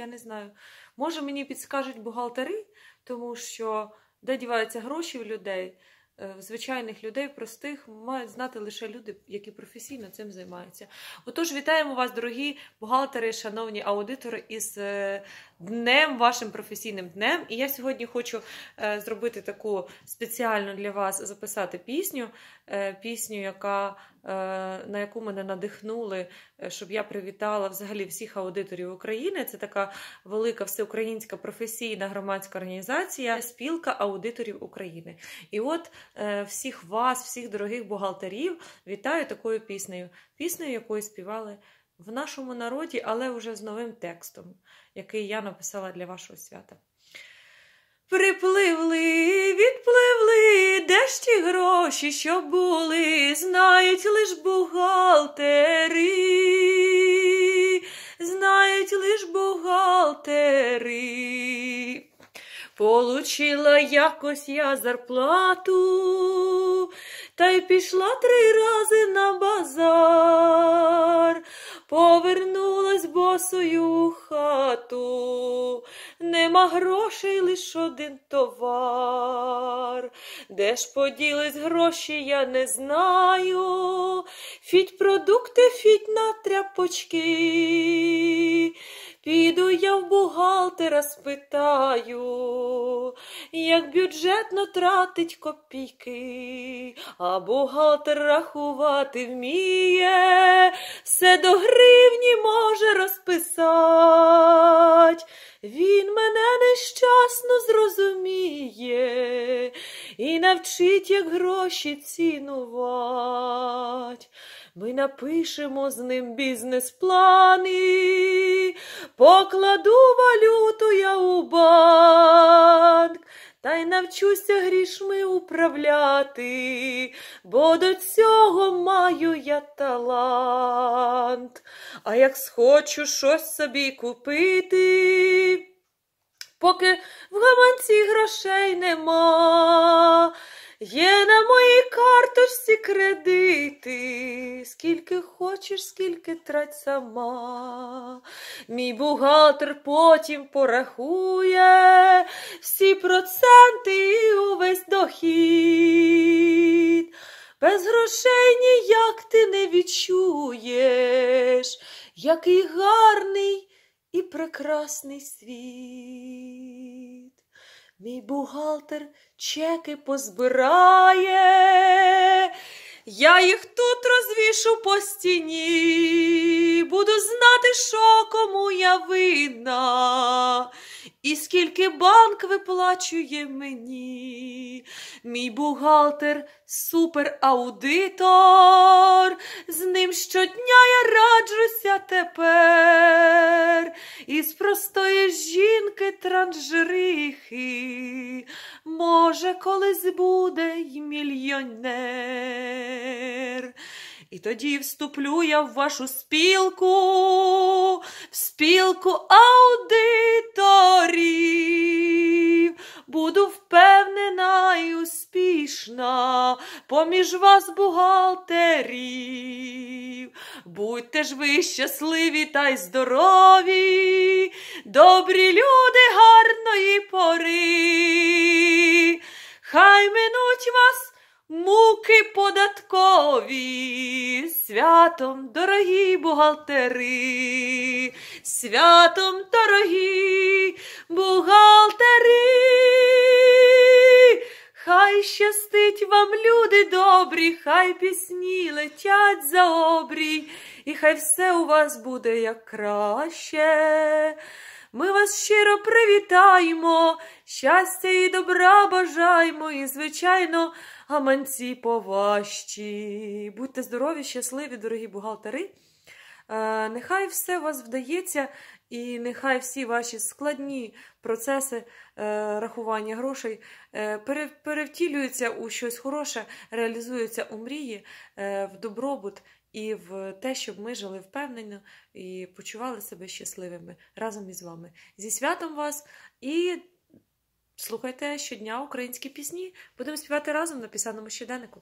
я не знаю. Може, мені підскажуть бухгалтери, тому що де діваються гроші в людей, е, звичайних людей, простих, мають знати лише люди, які професійно цим займаються. Отож, вітаємо вас, дорогі бухгалтери, шановні аудитори із е, днем, вашим професійним днем. І я сьогодні хочу е, зробити таку спеціально для вас записати пісню, е, пісню, яка, е, на яку мене надихнули, щоб я привітала взагалі всіх аудиторів України. Це така велика всеукраїнська професійна громадська організація, спілка аудиторів України. І от всіх вас, всіх дорогих бухгалтерів, вітаю такою піснею, піснею, якою співали в нашому народі, але вже з новим текстом, який я написала для вашого свята. Припливли, відпливли, де ж ті гроші, що були, знають лиш бухгалтери, знають лиш бухгалтери. Получила якось я зарплату, та й пішла три рази на базар повернулась босою хату, нема грошей лиш один товар. Де ж поділись гроші, я не знаю. Фіть продукти, фіть на тряпочки. Піду я в бухгалтера спитаю, як бюджетно тратить копійки, а бухгалтер рахувати вміє, все до гривні може розписати. Він мене нещасно зрозуміє і навчить, як гроші цінувати. Ми напишемо з ним бізнес-плани, покладу валюту я у банк, та й навчуся грішми управляти, бо до цього маю я талант талант, а як схочу щось собі купити, поки в гаманці грошей нема. Є на моїй карточці кредити, скільки хочеш, скільки трать сама. Мій бухгалтер потім порахує всі проценти і увесь дохід без грошей ніяк ти не відчуєш, який гарний і прекрасний світ. Мій бухгалтер чеки позбирає, я їх тут розвішу по стіні, буду знати, що кому я винна. І скільки банк виплачує мені, мій бухгалтер, супераудитор, з ним щодня я раджуся тепер, із простої жінки транжирихи, може, колись буде й мільйонер. І тоді вступлю я в вашу спілку, в спілку аудитор. поміж вас бухгалтерів, будьте ж ви щасливі та й здорові, добрі люди гарної пори, хай минуть вас муки податкові, святом дорогі бухгалтери, святом дорогі бухгалтери щастить вам, люди добрі, хай пісні летять за обрій, і хай все у вас буде як краще. Ми вас щиро привітаємо, щастя і добра бажаємо, і, звичайно, гаманці поважчі. Будьте здорові, щасливі, дорогі бухгалтери. Е, нехай все у вас вдається, і нехай всі ваші складні процеси е, рахування грошей е, перевтілюються у щось хороше, реалізуються у мрії, в добробут і в те, щоб ми жили впевнено і почували себе щасливими разом із вами. Зі святом вас і слухайте щодня українські пісні. Будемо співати разом на Писаному щоденнику.